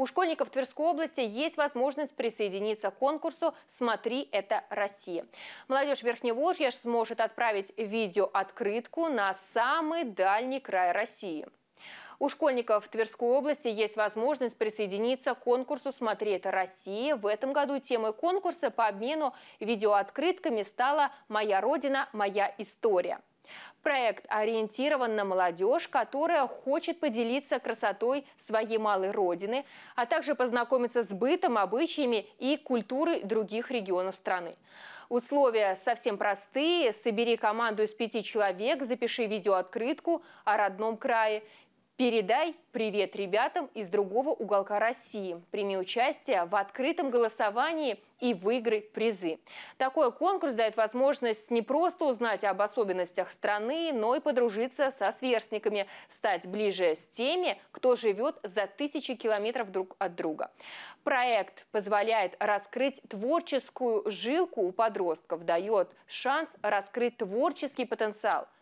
У школьников Тверской области есть возможность присоединиться к конкурсу «Смотри, это Россия». Молодежь Верхневолжья сможет отправить видеооткрытку на самый дальний край России. У школьников Тверской области есть возможность присоединиться к конкурсу «Смотри, это Россия». В этом году темой конкурса по обмену видеооткрытками стала «Моя родина, моя история». Проект ориентирован на молодежь, которая хочет поделиться красотой своей малой родины, а также познакомиться с бытом, обычаями и культурой других регионов страны. Условия совсем простые. Собери команду из пяти человек, запиши видеооткрытку о родном крае – Передай привет ребятам из другого уголка России. Прими участие в открытом голосовании и выиграй призы. Такой конкурс дает возможность не просто узнать об особенностях страны, но и подружиться со сверстниками, стать ближе с теми, кто живет за тысячи километров друг от друга. Проект позволяет раскрыть творческую жилку у подростков, дает шанс раскрыть творческий потенциал –